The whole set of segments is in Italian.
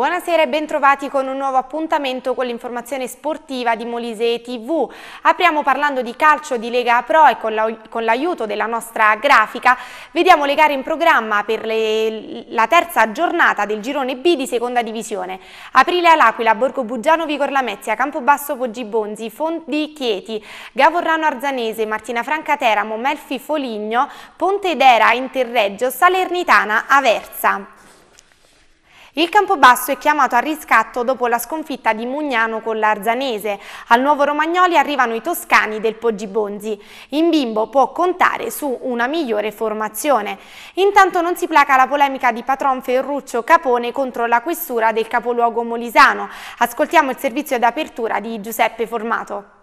Buonasera e bentrovati con un nuovo appuntamento con l'informazione sportiva di Molise TV. Apriamo parlando di calcio di Lega Pro e con l'aiuto della nostra grafica vediamo le gare in programma per le, la terza giornata del girone B di seconda divisione. Aprile all'Aquila, Borgo Buggiano, Vigor Lamezia, Campobasso, Poggi Bonzi, Fondi Chieti, Gavorrano Arzanese, Martina Franca Teramo, Melfi Foligno, Ponte d'Era, Interreggio, Salernitana, Aversa. Il Campobasso è chiamato a riscatto dopo la sconfitta di Mugnano con l'Arzanese. Al Nuovo Romagnoli arrivano i toscani del Poggibonzi. In bimbo può contare su una migliore formazione. Intanto non si placa la polemica di patron Ferruccio Capone contro la questura del capoluogo molisano. Ascoltiamo il servizio d'apertura di Giuseppe Formato.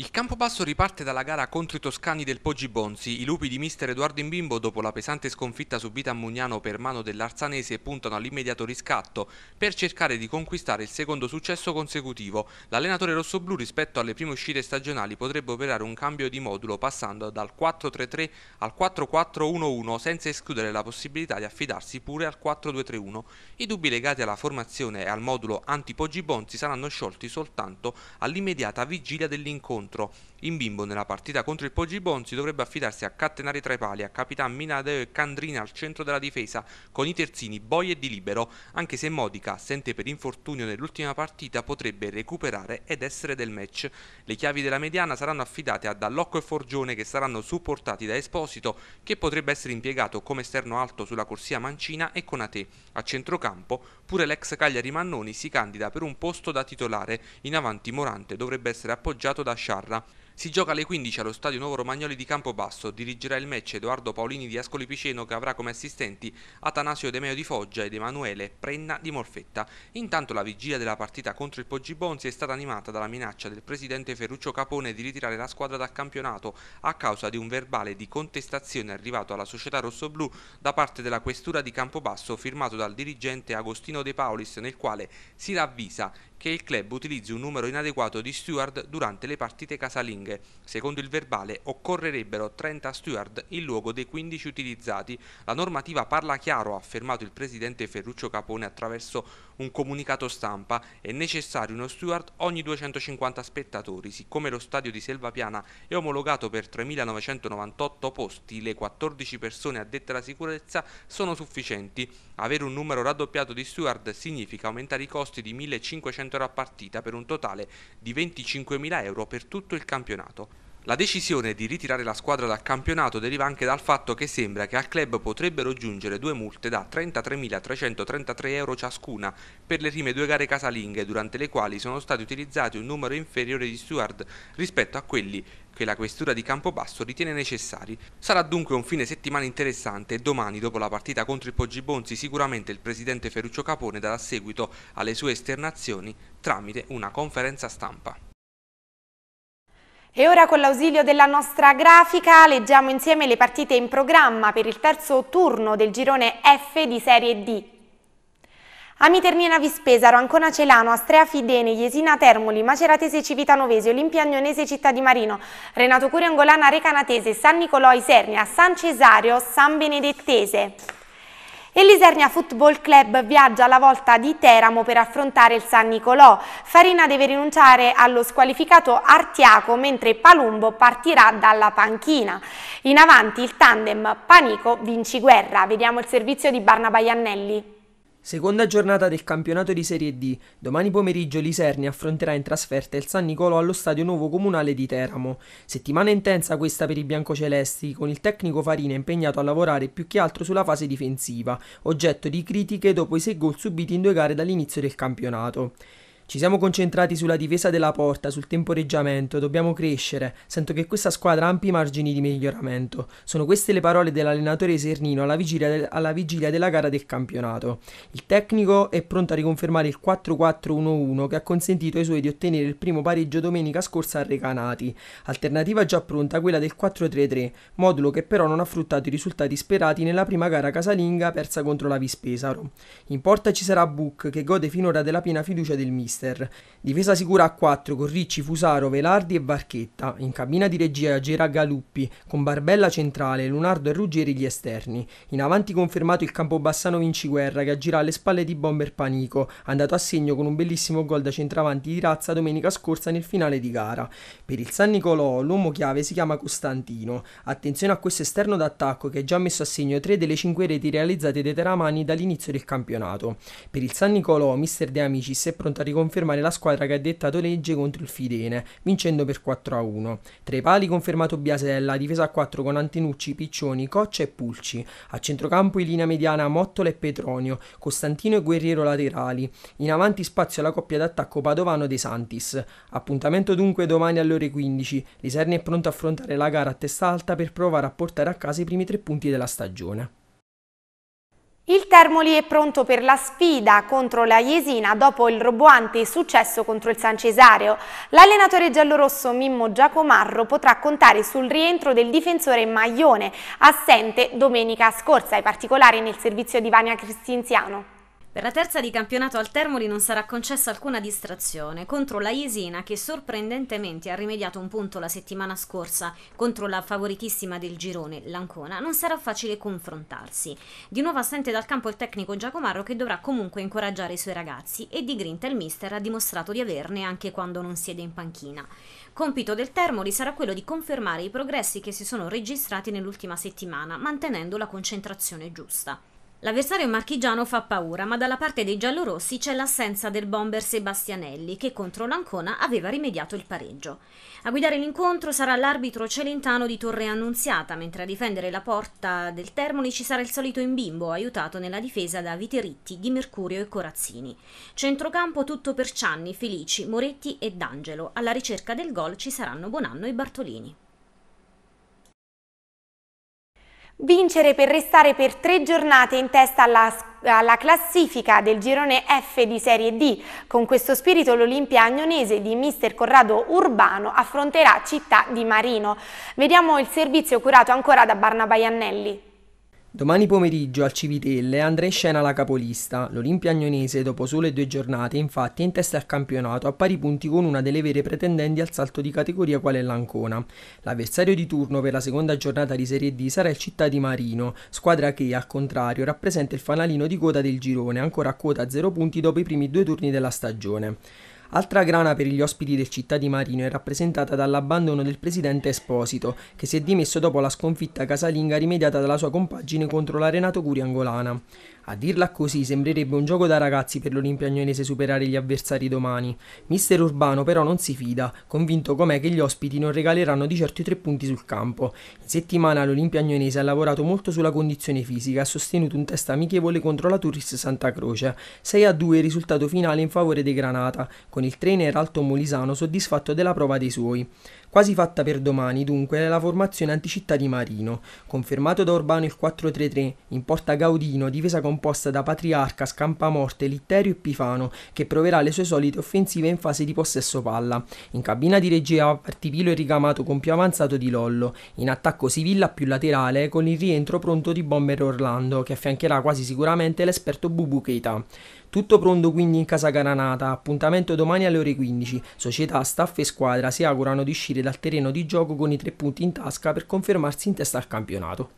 Il Campobasso riparte dalla gara contro i toscani del Poggi Bonzi. I lupi di mister Edoardo Imbimbo, dopo la pesante sconfitta subita a Mugnano per mano dell'Arzanese, puntano all'immediato riscatto per cercare di conquistare il secondo successo consecutivo. L'allenatore rossoblù rispetto alle prime uscite stagionali potrebbe operare un cambio di modulo passando dal 4-3-3 al 4-4-1-1 senza escludere la possibilità di affidarsi pure al 4-2-3-1. I dubbi legati alla formazione e al modulo anti-Poggi Bonzi saranno sciolti soltanto all'immediata vigilia dell'incontro scontro. In bimbo nella partita contro il Poggi Bonzi dovrebbe affidarsi a Cattenari tra i pali, a Capitan Minadeo e Candrina al centro della difesa, con i terzini Boy e Di Libero, anche se Modica, assente per infortunio nell'ultima partita, potrebbe recuperare ed essere del match. Le chiavi della mediana saranno affidate a Dallocco e Forgione che saranno supportati da Esposito, che potrebbe essere impiegato come esterno alto sulla corsia mancina e con Ate. A centrocampo, pure l'ex Cagliari Mannoni si candida per un posto da titolare, in avanti Morante dovrebbe essere appoggiato da Sciara Sciarra. Si gioca alle 15 allo stadio Nuovo Romagnoli di Campobasso, dirigerà il match Edoardo Paolini di Ascoli Piceno che avrà come assistenti Atanasio De Meo di Foggia ed Emanuele Prenna di Morfetta. Intanto la vigilia della partita contro il Poggi Bonzi è stata animata dalla minaccia del presidente Ferruccio Capone di ritirare la squadra dal campionato a causa di un verbale di contestazione arrivato alla società rossoblù da parte della questura di Campobasso firmato dal dirigente Agostino De Paolis nel quale si ravvisa che il club utilizzi un numero inadeguato di steward durante le partite casalinghe. Secondo il verbale occorrerebbero 30 steward in luogo dei 15 utilizzati. La normativa parla chiaro, ha affermato il presidente Ferruccio Capone attraverso un comunicato stampa. È necessario uno steward ogni 250 spettatori, siccome lo stadio di Selvapiana è omologato per 3.998 posti, le 14 persone addette alla sicurezza sono sufficienti. Avere un numero raddoppiato di steward significa aumentare i costi di 1.500 euro a partita per un totale di 25.000 euro per tutto il campionato. La decisione di ritirare la squadra dal campionato deriva anche dal fatto che sembra che al club potrebbero giungere due multe da 33.333 euro ciascuna per le prime due gare casalinghe durante le quali sono stati utilizzati un numero inferiore di steward rispetto a quelli che la questura di Campobasso ritiene necessari. Sarà dunque un fine settimana interessante e domani dopo la partita contro il Bonzi sicuramente il presidente Ferruccio Capone darà seguito alle sue esternazioni tramite una conferenza stampa. E ora con l'ausilio della nostra grafica leggiamo insieme le partite in programma per il terzo turno del girone F di Serie D. Amiternina Vispesaro, Ancona Celano, Astrea Fidene, Jesina Termoli, Maceratese Civitanovese, Olimpia Agnonese Città di Marino, Renato Curio Angolana Recanatese, San Nicolò Isernia, San Cesario, San Benedettese. E l'Isernia Football Club viaggia alla volta di Teramo per affrontare il San Nicolò. Farina deve rinunciare allo squalificato Artiaco mentre Palumbo partirà dalla panchina. In avanti il tandem panico vinci guerra. Vediamo il servizio di Barna Baiannelli. Seconda giornata del campionato di Serie D. Domani pomeriggio l'Iserni affronterà in trasferta il San Nicolò allo Stadio Nuovo Comunale di Teramo. Settimana intensa questa per i biancocelesti, con il tecnico Farina impegnato a lavorare più che altro sulla fase difensiva, oggetto di critiche dopo i sei gol subiti in due gare dall'inizio del campionato. Ci siamo concentrati sulla difesa della porta, sul temporeggiamento, dobbiamo crescere. Sento che questa squadra ha ampi margini di miglioramento. Sono queste le parole dell'allenatore Sernino alla vigilia, del, alla vigilia della gara del campionato. Il tecnico è pronto a riconfermare il 4-4-1-1 che ha consentito ai suoi di ottenere il primo pareggio domenica scorsa a Recanati. Alternativa già pronta quella del 4-3-3, modulo che però non ha fruttato i risultati sperati nella prima gara casalinga persa contro la Vispesaro. In porta ci sarà Book che gode finora della piena fiducia del mister Lannister. Difesa sicura a 4 con Ricci, Fusaro, Velardi e Barchetta. In cabina di regia Gera Galuppi, con Barbella centrale, Lunardo e Ruggeri gli esterni. In avanti confermato il campobassano Vinciguerra che aggira alle spalle di Bomber Panico, andato a segno con un bellissimo gol da centravanti di razza domenica scorsa nel finale di gara. Per il San Nicolò l'uomo chiave si chiama Costantino. Attenzione a questo esterno d'attacco che è già messo a segno 3 delle 5 reti realizzate dai Teramani dall'inizio del campionato. Per il San Nicolò, mister De Amicis è pronto a riconfermare confermare la squadra che ha dettato legge contro il Fidene, vincendo per 4 a 1. Tra i pali confermato Biasella, difesa a 4 con Antenucci, Piccioni, Coccia e Pulci. A centrocampo in linea mediana Mottola e Petronio, Costantino e Guerriero laterali. In avanti spazio alla coppia d'attacco Padovano De Santis. Appuntamento dunque domani alle ore 15. Liserni è pronto a affrontare la gara a testa alta per provare a portare a casa i primi tre punti della stagione. Termoli è pronto per la sfida contro la Jesina dopo il roboante successo contro il San Cesareo. L'allenatore giallorosso Mimmo Giacomarro potrà contare sul rientro del difensore Maglione, assente domenica scorsa. ai particolari nel servizio di Vania Cristinziano. Per la terza di campionato al Termoli non sarà concessa alcuna distrazione contro la Iesina che sorprendentemente ha rimediato un punto la settimana scorsa contro la favoritissima del girone, l'Ancona. Non sarà facile confrontarsi. Di nuovo assente dal campo il tecnico Giacomarro che dovrà comunque incoraggiare i suoi ragazzi e di grinta il mister ha dimostrato di averne anche quando non siede in panchina. Compito del Termoli sarà quello di confermare i progressi che si sono registrati nell'ultima settimana mantenendo la concentrazione giusta. L'avversario marchigiano fa paura, ma dalla parte dei giallorossi c'è l'assenza del bomber Sebastianelli, che contro l'Ancona aveva rimediato il pareggio. A guidare l'incontro sarà l'arbitro celentano di Torre Annunziata, mentre a difendere la porta del Termoli ci sarà il solito imbimbo, aiutato nella difesa da Viteritti, Di Mercurio e Corazzini. Centrocampo tutto per Cianni, Felici, Moretti e D'Angelo. Alla ricerca del gol ci saranno Bonanno e Bartolini. Vincere per restare per tre giornate in testa alla, alla, classifica del girone F di Serie D. Con questo spirito l'Olimpia agnonese di mister Corrado Urbano affronterà Città di Marino. Vediamo il servizio curato ancora da Barna Barnabaiannelli. Domani pomeriggio al Civitelle andrà in scena la capolista. L'Olimpia Agnonese, dopo sole due giornate, infatti è in testa al campionato a pari punti con una delle vere pretendenti al salto di categoria quale è l'Ancona. L'avversario di turno per la seconda giornata di Serie D sarà il Città di Marino, squadra che, al contrario, rappresenta il fanalino di coda del girone, ancora a quota 0 punti dopo i primi due turni della stagione. Altra grana per gli ospiti del città di Marino è rappresentata dall'abbandono del presidente Esposito, che si è dimesso dopo la sconfitta casalinga rimediata dalla sua compagine contro la Renato Curi Angolana. A dirla così sembrerebbe un gioco da ragazzi per l'Olimpiagnonese superare gli avversari domani. Mister Urbano però non si fida, convinto com'è che gli ospiti non regaleranno di certo i tre punti sul campo. In settimana l'Olimpiagnonese ha lavorato molto sulla condizione fisica e ha sostenuto un test amichevole contro la Turris Santa Croce. 6-2 a risultato finale in favore dei Granata, con il trainer Alto Molisano soddisfatto della prova dei suoi. Quasi fatta per domani, dunque, la formazione anticittà di Marino, confermato da Urbano il 4-3-3, in porta Gaudino, difesa composta da Patriarca, Scampamorte, Litterio e Pifano, che proverà le sue solite offensive in fase di possesso palla. In cabina di regia Partipilo e ricamato con più avanzato di Lollo, in attacco Sivilla più laterale con il rientro pronto di Bomber Orlando, che affiancherà quasi sicuramente l'esperto Bubu Keita. Tutto pronto quindi in casa Granata, appuntamento domani alle ore 15. Società, staff e squadra si augurano di uscire uscire dal terreno di gioco con i tre punti in tasca per confermarsi in testa al campionato.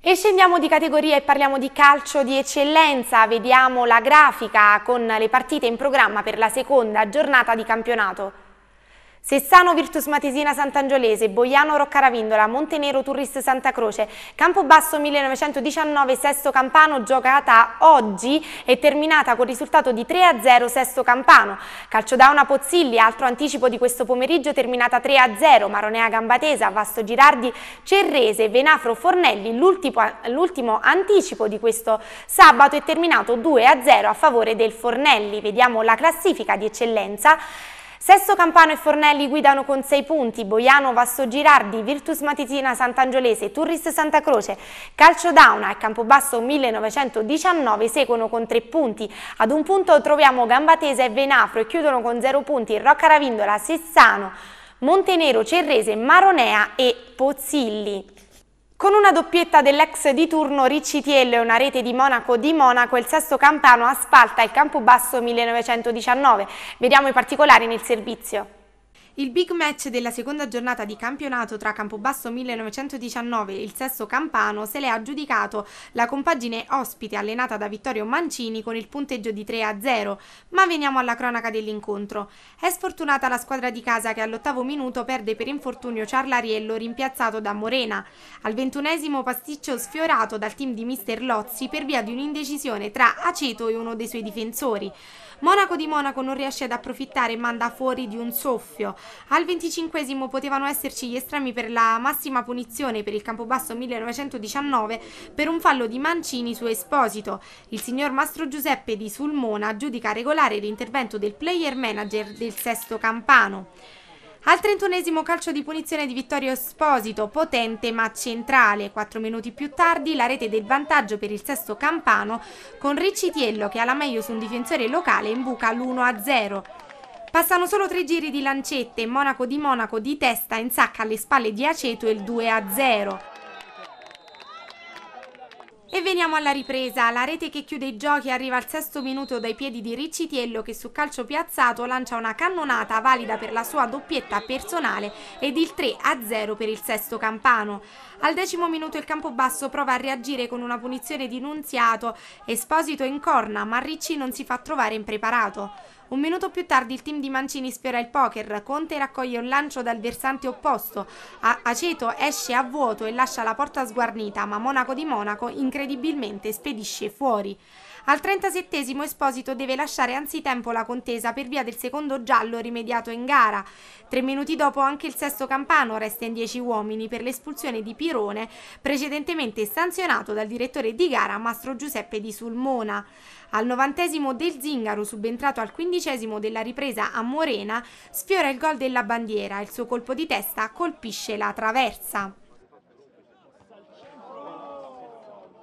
E scendiamo di categoria e parliamo di calcio di eccellenza, vediamo la grafica con le partite in programma per la seconda giornata di campionato. Sessano Virtus Matesina Sant'Angiolese, Boiano Roccaravindola, Montenero Turris Santa Croce, Campobasso 1919 Sesto Campano giocata oggi e terminata con risultato di 3-0 Sesto Campano. Calciodauna Pozzilli, altro anticipo di questo pomeriggio terminata 3-0, Maronea Gambatesa, Vasto Girardi, Cerrese, Venafro Fornelli, l'ultimo anticipo di questo sabato è terminato 2-0 a favore del Fornelli. Vediamo la classifica di eccellenza. Sesto Campano e Fornelli guidano con 6 punti, Boiano, Vasso Girardi, Virtus Matitina, Sant'Angiolese, Turris Santa Croce, Calcio Dauna e Campobasso 1919 seguono con 3 punti. Ad un punto troviamo Gambatese e Venafro e chiudono con 0 punti Rocca Ravindola, Sessano, Montenero, Cerrese, Maronea e Pozzilli. Con una doppietta dell'ex di turno Riccitiello e una rete di Monaco di Monaco, il Sesto Campano asfalta il Campobasso 1919. Vediamo i particolari nel servizio. Il big match della seconda giornata di campionato tra Campobasso 1919 e il Sesto Campano se l'è aggiudicato la compagine ospite allenata da Vittorio Mancini con il punteggio di 3 0, ma veniamo alla cronaca dell'incontro. È sfortunata la squadra di casa che all'ottavo minuto perde per infortunio Ciarlariello rimpiazzato da Morena. Al ventunesimo pasticcio sfiorato dal team di mister Lozzi per via di un'indecisione tra Aceto e uno dei suoi difensori. Monaco di Monaco non riesce ad approfittare e manda fuori di un soffio. Al 25 potevano esserci gli estremi per la massima punizione per il Campobasso 1919 per un fallo di Mancini su Esposito. Il signor Mastro Giuseppe di Sulmona giudica regolare l'intervento del player manager del Sesto Campano. Al trentunesimo calcio di punizione di Vittorio Esposito, potente ma centrale. Quattro minuti più tardi la rete del vantaggio per il sesto campano con Riccitiello che alla meglio su un difensore locale in buca l'1-0. Passano solo tre giri di lancette, Monaco di Monaco di testa in sacca alle spalle di Aceto il 2-0. E veniamo alla ripresa, la rete che chiude i giochi arriva al sesto minuto dai piedi di Riccitiello che su calcio piazzato lancia una cannonata valida per la sua doppietta personale ed il 3-0 per il sesto campano. Al decimo minuto il Campobasso prova a reagire con una punizione di Nunziato, Esposito in corna ma Ricci non si fa trovare impreparato. Un minuto più tardi il team di Mancini sfiora il poker, Conte raccoglie un lancio dal versante opposto, a Aceto esce a vuoto e lascia la porta sguarnita, ma Monaco di Monaco incredibilmente spedisce fuori. Al 37 Esposito deve lasciare anzitempo la contesa per via del secondo giallo rimediato in gara. Tre minuti dopo anche il sesto Campano resta in 10 uomini per l'espulsione di Pirone, precedentemente sanzionato dal direttore di gara Mastro Giuseppe di Sulmona. Al novantesimo del Zingaro, subentrato al quindicesimo della ripresa a Morena, sfiora il gol della bandiera. Il suo colpo di testa colpisce la traversa.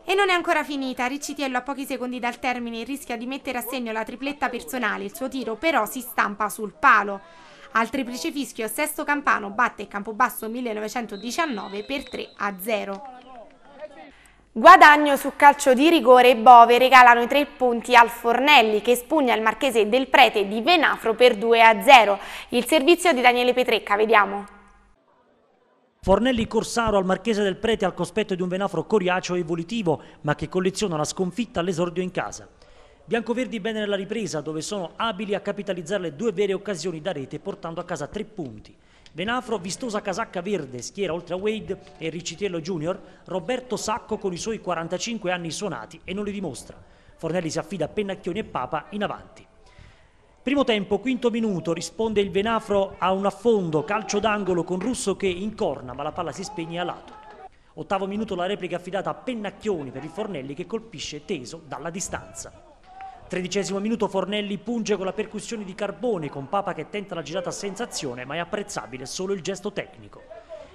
E non è ancora finita, Riccitiello a pochi secondi dal termine rischia di mettere a segno la tripletta personale, il suo tiro però si stampa sul palo. Al triplice fischio Sesto Campano batte Campobasso 1919 per 3 a 0. Guadagno su calcio di rigore e Bove regalano i tre punti al Fornelli che espugna il marchese del Prete di Venafro per 2-0. Il servizio di Daniele Petrecca, vediamo. Fornelli Corsaro al marchese del Prete al cospetto di un Venafro coriaceo e volitivo ma che colleziona la sconfitta all'esordio in casa. Biancoverdi bene nella ripresa dove sono abili a capitalizzare le due vere occasioni da rete portando a casa tre punti. Venafro, vistosa casacca verde, schiera oltre a Wade e Riccitello Junior, Roberto Sacco con i suoi 45 anni suonati e non li dimostra. Fornelli si affida a Pennacchioni e Papa in avanti. Primo tempo, quinto minuto, risponde il Venafro a un affondo, calcio d'angolo con Russo che incorna ma la palla si spegne a lato. Ottavo minuto la replica affidata a Pennacchioni per il Fornelli che colpisce teso dalla distanza. Tredicesimo minuto Fornelli punge con la percussione di Carbone con Papa che tenta la girata a sensazione ma è apprezzabile solo il gesto tecnico.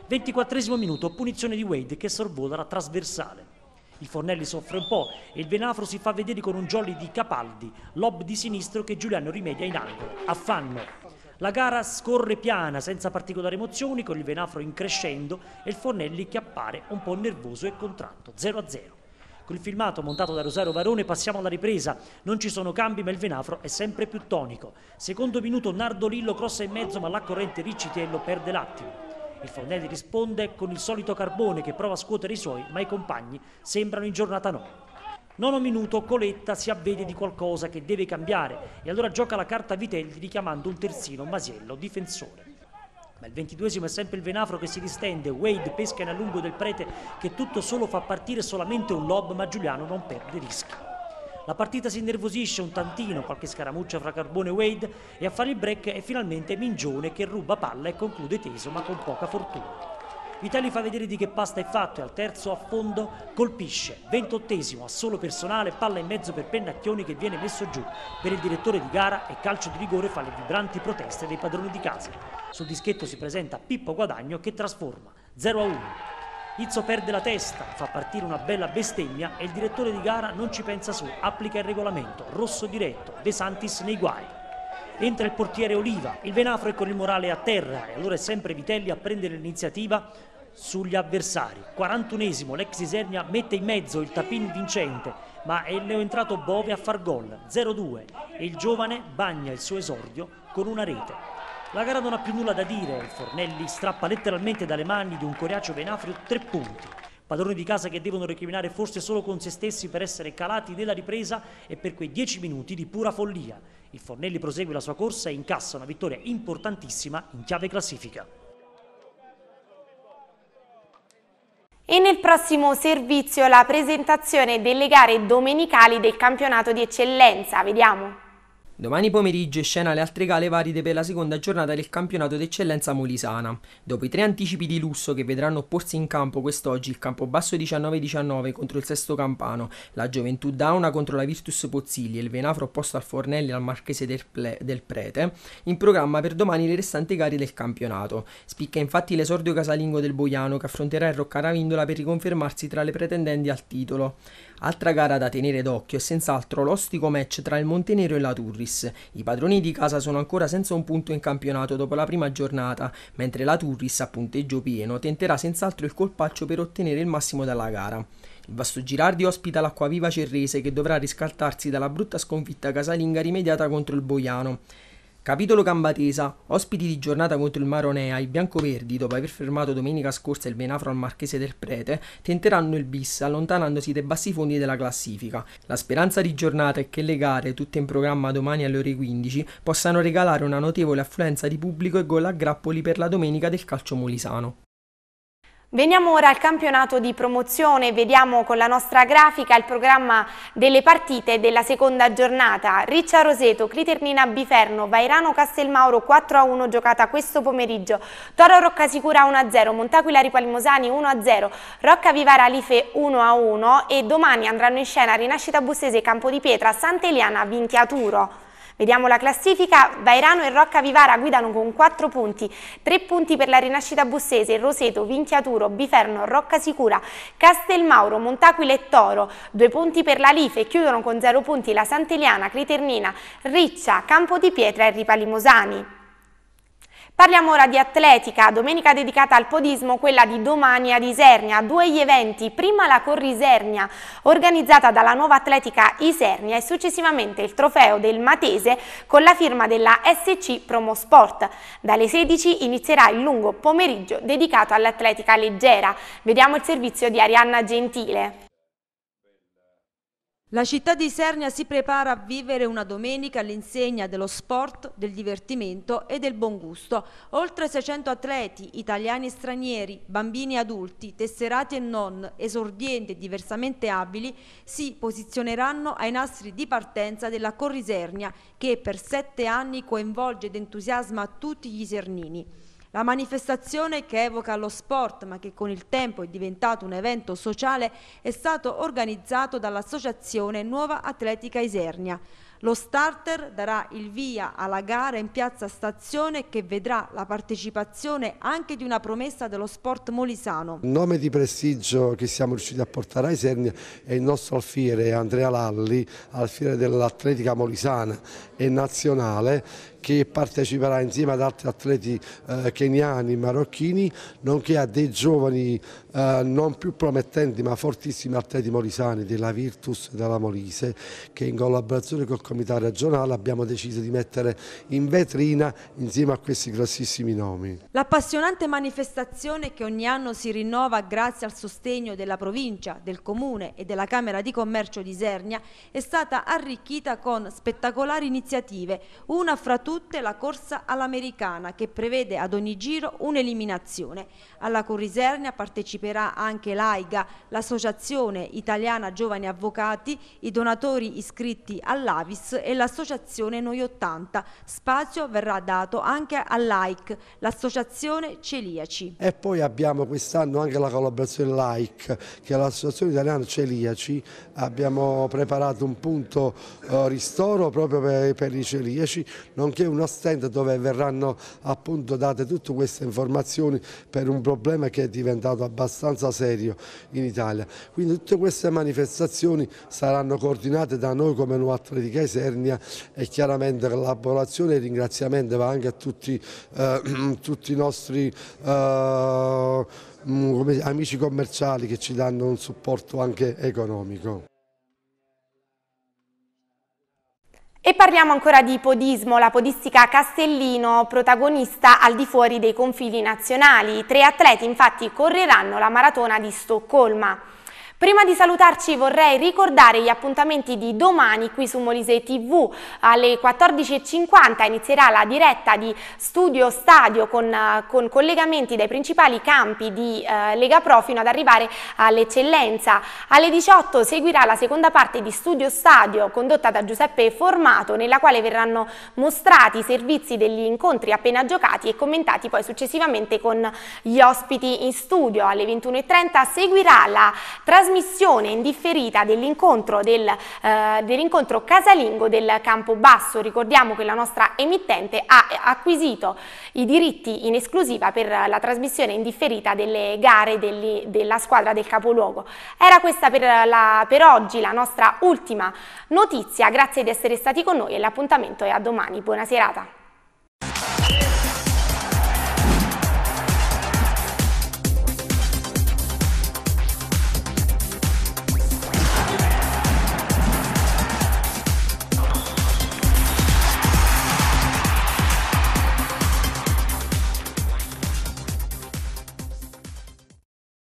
Ventiquattresimo minuto punizione di Wade che sorvola la trasversale. Il Fornelli soffre un po' e il Venafro si fa vedere con un jolly di Capaldi, lob di sinistro che Giuliano rimedia in angolo. Affanno. La gara scorre piana, senza particolari emozioni, con il Venafro increscendo e il Fornelli che appare un po' nervoso e contratto. 0-0. Col ecco, filmato montato da Rosario Varone passiamo alla ripresa. Non ci sono cambi ma il Venafro è sempre più tonico. Secondo minuto Nardo Lillo crossa in mezzo ma la corrente Riccitiello perde l'attimo. Il Fornelli risponde con il solito carbone che prova a scuotere i suoi ma i compagni sembrano in giornata no. Nono minuto Coletta si avvede di qualcosa che deve cambiare e allora gioca la carta Vitelli richiamando un terzino Masiello difensore ma il ventiduesimo è sempre il venafro che si distende, Wade pesca in allungo del prete che tutto solo fa partire solamente un lob, ma Giuliano non perde rischi. La partita si innervosisce un tantino, qualche scaramuccia fra Carbone e Wade e a fare il break è finalmente Mingione che ruba palla e conclude teso ma con poca fortuna. Vitelli fa vedere di che pasta è fatto e al terzo affondo colpisce. 28 a solo personale, palla in mezzo per Pennacchioni che viene messo giù. Per il direttore di gara e calcio di rigore fa le vibranti proteste dei padroni di casa. Sul dischetto si presenta Pippo Guadagno che trasforma 0 a 1. Izzo perde la testa, fa partire una bella bestemmia e il direttore di gara non ci pensa su, applica il regolamento, rosso diretto, De Santis nei guai. Entra il portiere Oliva, il Venafro è con il morale a terra e allora è sempre Vitelli a prendere l'iniziativa sugli avversari. 41esimo, l'ex Isernia mette in mezzo il tapin vincente, ma è neoentrato Bove a far gol, 0-2, e il giovane bagna il suo esordio con una rete. La gara non ha più nulla da dire, il Fornelli strappa letteralmente dalle mani di un Coriaccio Venafrio tre punti. Padroni di casa che devono recriminare forse solo con se stessi per essere calati nella ripresa e per quei dieci minuti di pura follia. Il Fornelli prosegue la sua corsa e incassa una vittoria importantissima in chiave classifica. e nel prossimo servizio la presentazione delle gare domenicali del campionato di eccellenza. Vediamo. Domani pomeriggio è scena le altre gare valide per la seconda giornata del campionato d'eccellenza molisana. Dopo i tre anticipi di lusso che vedranno opporsi in campo quest'oggi il Campobasso 19-19 contro il Sesto Campano, la Gioventù Dauna contro la Virtus Pozzilli e il Venafro opposto al Fornelli e al Marchese del, del, Prete, in programma per domani le restanti gare del campionato. Spicca infatti l'esordio casalingo del Boiano che affronterà il Roccara Vindola per riconfermarsi tra le pretendenti al titolo. Altra gara da tenere d'occhio è senz'altro l'ostico match tra il Montenero e la Turris. I padroni di casa sono ancora senza un punto in campionato dopo la prima giornata, mentre la Turris a punteggio pieno tenterà senz'altro il colpaccio per ottenere il massimo dalla gara. Il Vasto Girardi ospita l'Acquaviva Cerrese che dovrà riscaldarsi dalla brutta sconfitta casalinga rimediata contro il Boiano. Capitolo Gambatesa, ospiti di giornata contro il Maronea, i biancoverdi, dopo aver fermato domenica scorsa il Benafro al Marchese del Prete, tenteranno il bis allontanandosi dai bassi fondi della classifica. La speranza di giornata è che le gare, tutte in programma domani alle ore 15, possano regalare una notevole affluenza di pubblico e gol a grappoli per la domenica del calcio molisano. Veniamo ora al campionato di promozione, vediamo con la nostra grafica il programma delle partite della seconda giornata. Riccia Roseto, Criternina Biferno, Vairano Castelmauro 4-1 giocata questo pomeriggio, Toro Roccasicura Sicura 1-0, Montaquila Ripalimosani 1-0, Rocca Vivara Alife 1-1 e domani andranno in scena Rinascita Bussese, Campo di Pietra, Sant'Eliana, Vinchiaturo. Vediamo la classifica, Vairano e Rocca Vivara guidano con 4 punti, 3 punti per la Rinascita Bussese, Roseto, Vinchiaturo, Biferno, Rocca Sicura, Castelmauro, Montaquile e Toro, 2 punti per la Life, chiudono con 0 punti la Sant'Eliana, Criternina, Riccia, Campo di Pietra e Ripalimosani. Parliamo ora di atletica, domenica dedicata al podismo, quella di domani ad Isernia, due gli eventi, prima la Corrisernia organizzata dalla nuova atletica Isernia e successivamente il trofeo del Matese con la firma della SC Promo Sport. Dalle 16 inizierà il lungo pomeriggio dedicato all'atletica leggera. Vediamo il servizio di Arianna Gentile. La città di Sernia si prepara a vivere una domenica all'insegna dello sport, del divertimento e del buon gusto. Oltre 600 atleti, italiani e stranieri, bambini e adulti, tesserati e non, esordienti e diversamente abili, si posizioneranno ai nastri di partenza della Corrisernia che per sette anni coinvolge ed entusiasma tutti gli sernini. La manifestazione che evoca lo sport ma che con il tempo è diventato un evento sociale è stato organizzato dall'associazione Nuova Atletica Isernia. Lo starter darà il via alla gara in piazza Stazione che vedrà la partecipazione anche di una promessa dello sport molisano. Il nome di prestigio che siamo riusciti a portare a Isernia è il nostro alfiere Andrea Lalli, alfiere dell'atletica molisana e nazionale che parteciperà insieme ad altri atleti eh, keniani, marocchini, nonché a dei giovani eh, non più promettenti ma fortissimi atleti morisani della Virtus e della Molise che in collaborazione col comitato regionale abbiamo deciso di mettere in vetrina insieme a questi grossissimi nomi. L'appassionante manifestazione che ogni anno si rinnova grazie al sostegno della provincia, del comune e della Camera di Commercio di Sernia è stata arricchita con spettacolari iniziative, una fra tutte tutte la corsa all'americana che prevede ad ogni giro un'eliminazione. Alla Corrisernia parteciperà anche l'AIGA, l'Associazione Italiana Giovani Avvocati, i donatori iscritti all'Avis e l'Associazione Noi 80. Spazio verrà dato anche all'AIC, l'Associazione Celiaci. E poi abbiamo quest'anno anche la collaborazione LAIC, che è l'Associazione Italiana Celiaci. Abbiamo preparato un punto eh, ristoro proprio per, per i celiaci, nonché perché uno stand dove verranno appunto date tutte queste informazioni per un problema che è diventato abbastanza serio in Italia. Quindi tutte queste manifestazioni saranno coordinate da noi come Nuattro di Casernia e chiaramente collaborazione e ringraziamento va anche a tutti, eh, tutti i nostri eh, amici commerciali che ci danno un supporto anche economico. E parliamo ancora di podismo, la podistica Castellino, protagonista al di fuori dei confini nazionali. Tre atleti infatti correranno la maratona di Stoccolma. Prima di salutarci vorrei ricordare gli appuntamenti di domani qui su Molise TV. Alle 14.50 inizierà la diretta di Studio Stadio con, eh, con collegamenti dai principali campi di eh, Lega Pro fino ad arrivare all'eccellenza. Alle 18 seguirà la seconda parte di Studio Stadio condotta da Giuseppe Formato nella quale verranno mostrati i servizi degli incontri appena giocati e commentati poi successivamente con gli ospiti in studio. Alle 21.30 seguirà la trasmissione trasmissione indifferita dell'incontro dell, eh, dell casalingo del Campo Basso. Ricordiamo che la nostra emittente ha acquisito i diritti in esclusiva per la trasmissione indifferita delle gare degli, della squadra del capoluogo. Era questa per, la, per oggi la nostra ultima notizia, grazie di essere stati con noi e l'appuntamento è a domani. Buona serata.